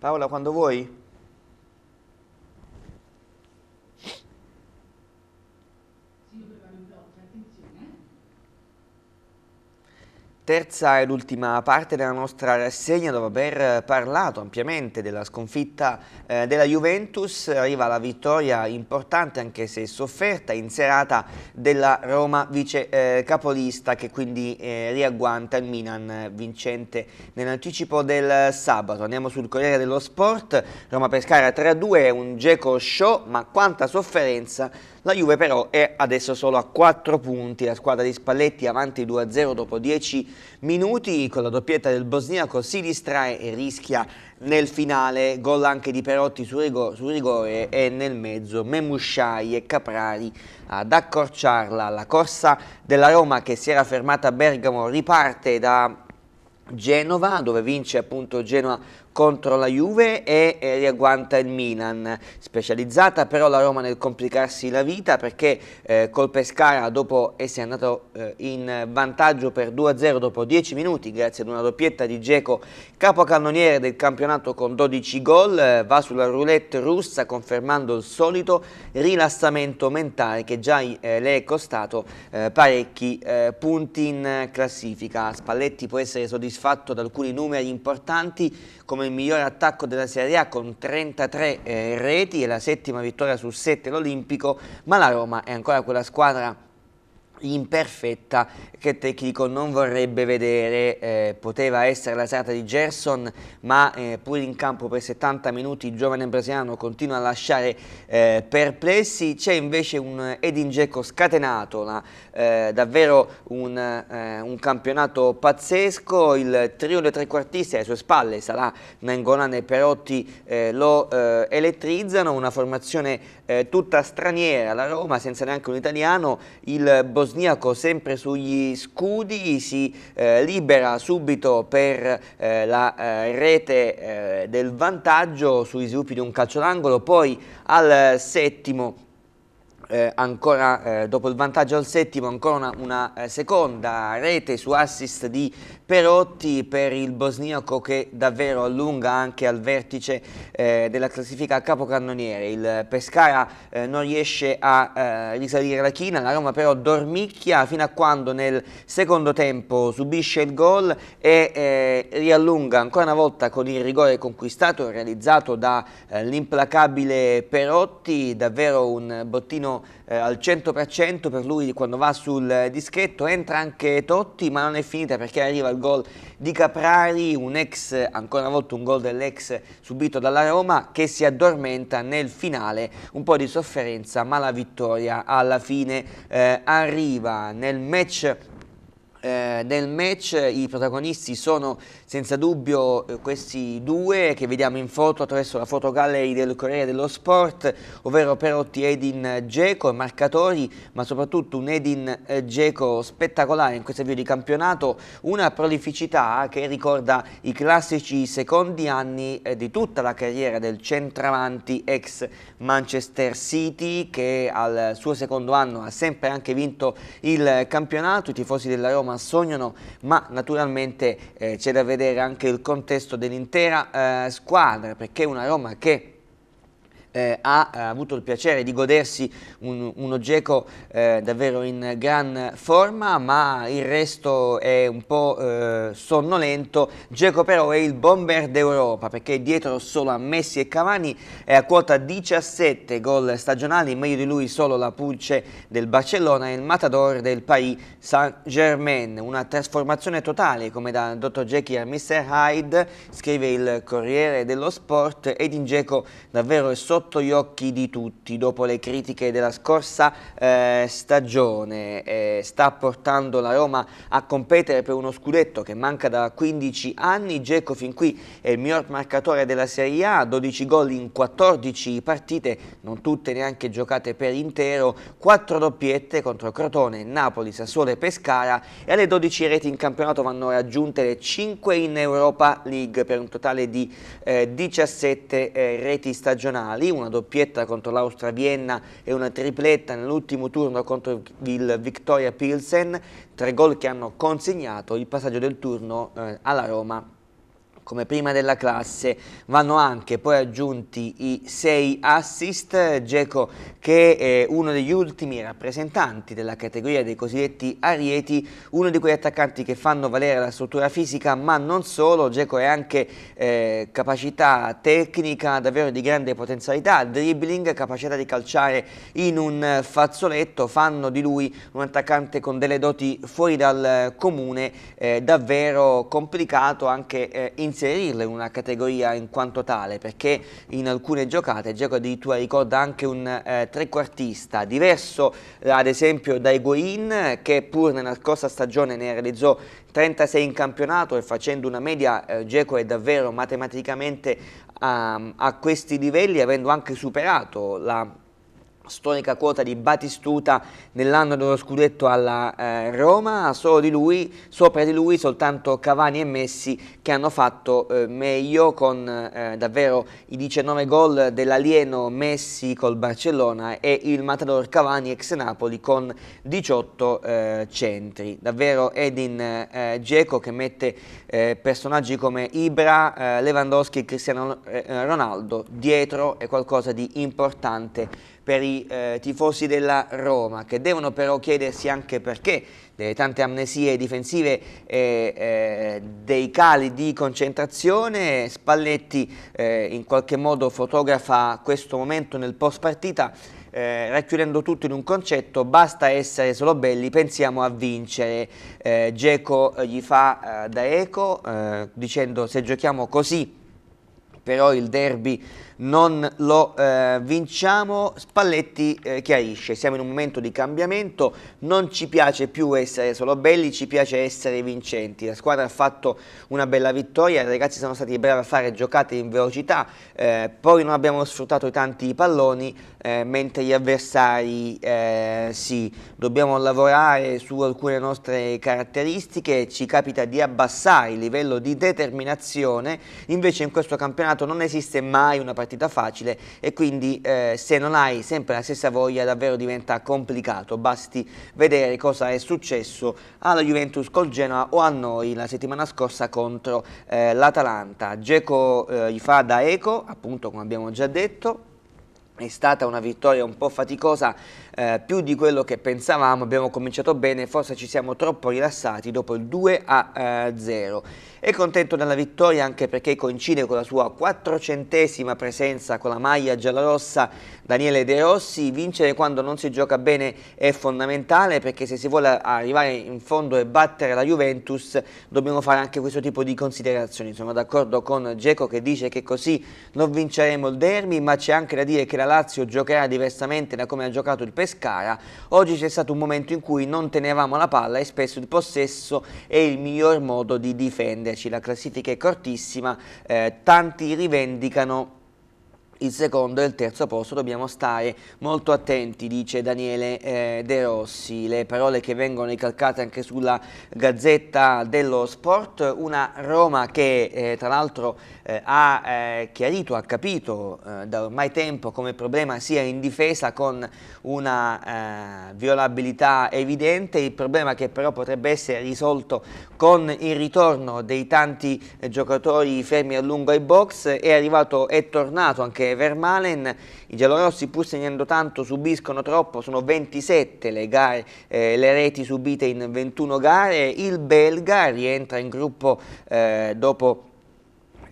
Paola, quando vuoi? Terza ed ultima parte della nostra rassegna dopo aver parlato ampiamente della sconfitta eh, della Juventus arriva la vittoria importante anche se sofferta in serata della Roma vice eh, capolista che quindi eh, riagguanta il Milan vincente nell'anticipo del sabato. Andiamo sul Corriere dello Sport, Roma-Pescara 3-2 un geco show ma quanta sofferenza la Juve però è adesso solo a 4 punti, la squadra di Spalletti avanti 2-0 dopo 10 minuti con la doppietta del bosniaco si distrae e rischia nel finale, gol anche di Perotti su, rigo su rigore e nel mezzo Memusciai e Caprari ad accorciarla. La corsa della Roma che si era fermata a Bergamo riparte da Genova dove vince appunto Genoa contro la Juve e riagguanta il Milan. Specializzata però la Roma nel complicarsi la vita perché eh, col Pescara dopo essere andato eh, in vantaggio per 2-0 dopo 10 minuti grazie ad una doppietta di Geco, capocannoniere del campionato con 12 gol, eh, va sulla roulette russa confermando il solito rilassamento mentale che già eh, le è costato eh, parecchi eh, punti in classifica. Spalletti può essere soddisfatto da alcuni numeri importanti come il miglior attacco della Serie A con 33 eh, reti e la settima vittoria su 7 l'Olimpico, ma la Roma è ancora quella squadra imperfetta che tecnico non vorrebbe vedere eh, poteva essere la serata di Gerson ma eh, pur in campo per 70 minuti il giovane brasiliano continua a lasciare eh, perplessi c'è invece un Edin Dzeko scatenato una, eh, davvero un, eh, un, campionato pazzesco il trio dei trequartisti alle sue spalle sarà Nangolan e Perotti eh, lo elettrizzano una formazione tutta straniera la Roma senza neanche un italiano il Bos bosniaco sempre sugli scudi, si eh, libera subito per eh, la eh, rete eh, del vantaggio sui sviluppi di un calcio d'angolo, poi al settimo eh, ancora eh, dopo il vantaggio al settimo ancora una, una eh, seconda rete su assist di Perotti per il bosniaco che davvero allunga anche al vertice eh, della classifica capocannoniere. Il Pescara eh, non riesce a eh, risalire la china, la Roma però dormicchia fino a quando nel secondo tempo subisce il gol e eh, riallunga ancora una volta con il rigore conquistato realizzato dall'implacabile eh, Perotti, davvero un bottino eh, al 100% per lui quando va sul dischetto, entra anche Totti ma non è finita perché arriva il dal gol di Caprari, un ex, ancora una volta un gol dell'ex subito dalla Roma che si addormenta nel finale, un po' di sofferenza ma la vittoria alla fine eh, arriva nel match eh, nel match i protagonisti sono senza dubbio eh, questi due che vediamo in foto attraverso la fotogallery del Corriere dello Sport, ovvero Perotti e Edin Geco, marcatori, ma soprattutto un Edin Geco eh, spettacolare in questo avvio di campionato, una prolificità che ricorda i classici secondi anni eh, di tutta la carriera del centravanti ex Manchester City che al suo secondo anno ha sempre anche vinto il campionato, i tifosi della Roma sognano, ma naturalmente eh, c'è da vedere anche il contesto dell'intera eh, squadra, perché una Roma che eh, ha, ha eh, avuto il piacere di godersi un, uno Geco eh, davvero in gran forma, ma il resto è un po' eh, sonnolento. Geco però è il bomber d'Europa perché dietro solo a Messi e Cavani è a quota 17 gol stagionali, meglio di lui solo la Pulce del Barcellona e il Matador del Paris Saint-Germain. Una trasformazione totale come da Dr. Jekyll a Mr. Hyde, scrive il Corriere dello Sport ed in Geco davvero è sotto sotto gli occhi di tutti dopo le critiche della scorsa eh, stagione. Eh, sta portando la Roma a competere per uno scudetto che manca da 15 anni. Geco fin qui è il miglior marcatore della Serie A, 12 gol in 14 partite, non tutte neanche giocate per intero, 4 doppiette contro Crotone, Napoli, Sassuolo e Pescara e alle 12 reti in campionato vanno raggiunte le 5 in Europa League per un totale di eh, 17 eh, reti stagionali, una doppietta contro l'Austria Vienna e una tripletta nell'ultimo turno contro il Victoria Pilsen, tre gol che hanno consegnato il passaggio del turno eh, alla Roma come prima della classe vanno anche poi aggiunti i sei assist, Geco che è uno degli ultimi rappresentanti della categoria dei cosiddetti arieti, uno di quegli attaccanti che fanno valere la struttura fisica ma non solo, Geco è anche eh, capacità tecnica davvero di grande potenzialità, dribbling, capacità di calciare in un fazzoletto, fanno di lui un attaccante con delle doti fuori dal eh, comune, eh, davvero complicato anche eh, in inserirla in una categoria in quanto tale perché in alcune giocate Geco addirittura ricorda anche un eh, trequartista diverso eh, ad esempio da Higuain che pur nella scorsa stagione ne realizzò 36 in campionato e facendo una media eh, Geco è davvero matematicamente um, a questi livelli avendo anche superato la storica quota di Batistuta nell'anno dello scudetto alla eh, Roma, solo di lui, sopra di lui soltanto Cavani e Messi che hanno fatto eh, meglio con eh, davvero i 19 gol dell'alieno Messi col Barcellona e il matador Cavani ex Napoli con 18 eh, centri. Davvero Edin eh, Dzeko che mette eh, personaggi come Ibra, eh, Lewandowski e Cristiano Ronaldo dietro è qualcosa di importante per i eh, tifosi della Roma, che devono però chiedersi anche perché delle tante amnesie difensive e eh, eh, dei cali di concentrazione. Spalletti eh, in qualche modo fotografa questo momento nel post partita eh, racchiudendo tutto in un concetto, basta essere solo belli, pensiamo a vincere. Eh, Geco gli fa eh, da eco eh, dicendo se giochiamo così però il derby non lo eh, vinciamo, Spalletti eh, chiarisce, siamo in un momento di cambiamento, non ci piace più essere solo belli, ci piace essere vincenti, la squadra ha fatto una bella vittoria, i ragazzi sono stati bravi a fare giocate in velocità, eh, poi non abbiamo sfruttato i tanti palloni, eh, mentre gli avversari eh, sì, dobbiamo lavorare su alcune nostre caratteristiche, ci capita di abbassare il livello di determinazione, invece in questo campionato non esiste mai una partita partita facile e quindi eh, se non hai sempre la stessa voglia davvero diventa complicato, basti vedere cosa è successo alla Juventus col Genoa o a noi la settimana scorsa contro eh, l'Atalanta. Geco eh, gli fa da eco, appunto come abbiamo già detto, è stata una vittoria un po' faticosa eh, più di quello che pensavamo, abbiamo cominciato bene, forse ci siamo troppo rilassati dopo il 2 a eh, 0. È contento della vittoria anche perché coincide con la sua quattrocentesima presenza con la maglia giallorossa Daniele De Rossi, vincere quando non si gioca bene è fondamentale perché se si vuole arrivare in fondo e battere la Juventus dobbiamo fare anche questo tipo di considerazioni, sono d'accordo con Geco che dice che così non vinceremo il derby ma c'è anche da dire che la Lazio giocherà diversamente da come ha giocato il Pesaro Pescara. Oggi c'è stato un momento in cui non tenevamo la palla e spesso il possesso è il miglior modo di difenderci. La classifica è cortissima, eh, tanti rivendicano il secondo e il terzo posto dobbiamo stare molto attenti, dice Daniele eh, De Rossi, le parole che vengono ricalcate anche sulla Gazzetta dello Sport, una Roma che eh, tra l'altro eh, ha eh, chiarito, ha capito eh, da ormai tempo come problema sia in difesa con una eh, violabilità evidente, il problema che però potrebbe essere risolto con il ritorno dei tanti giocatori fermi a lungo ai box, è arrivato, è tornato anche che Vermalen, i giallorossi pur segnando tanto subiscono troppo, sono 27 le, gare, eh, le reti subite in 21 gare, il belga rientra in gruppo eh, dopo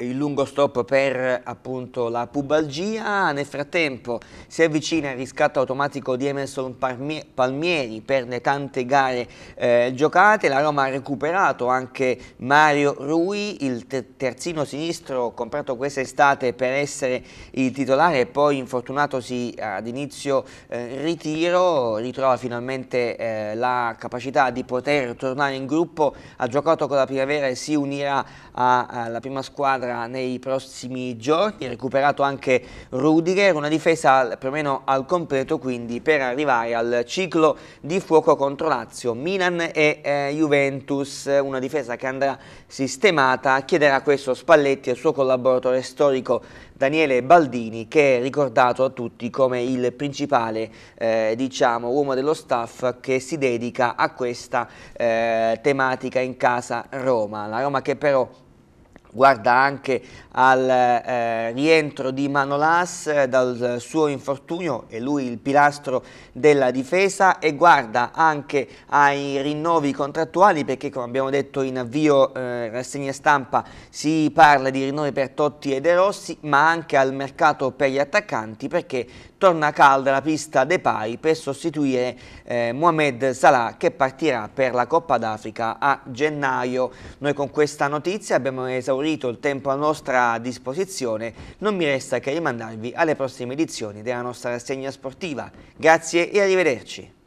il lungo stop per appunto la pubalgia, nel frattempo si avvicina il riscatto automatico di Emerson Palmieri per le tante gare eh, giocate, la Roma ha recuperato anche Mario Rui, il terzino sinistro comprato quest'estate per essere il titolare e poi infortunatosi ad inizio eh, ritiro, ritrova finalmente eh, la capacità di poter tornare in gruppo, ha giocato con la primavera e si unirà alla prima squadra sarà nei prossimi giorni, recuperato anche Rudiger, una difesa più o meno al completo quindi per arrivare al ciclo di fuoco contro Lazio, Milan e eh, Juventus, una difesa che andrà sistemata, chiederà questo Spalletti al suo collaboratore storico Daniele Baldini che è ricordato a tutti come il principale eh, diciamo, uomo dello staff che si dedica a questa eh, tematica in casa Roma, la Roma che però guarda anche al eh, rientro di Manolas eh, dal suo infortunio, è lui il pilastro della difesa e guarda anche ai rinnovi contrattuali perché come abbiamo detto in avvio eh, rassegna stampa si parla di rinnovi per Totti e De Rossi ma anche al mercato per gli attaccanti perché torna calda la pista De Depay per sostituire eh, Mohamed Salah che partirà per la Coppa d'Africa a gennaio. Noi con questa notizia abbiamo esaurito il tempo a nostra disposizione, non mi resta che rimandarvi alle prossime edizioni della nostra rassegna sportiva. Grazie e arrivederci.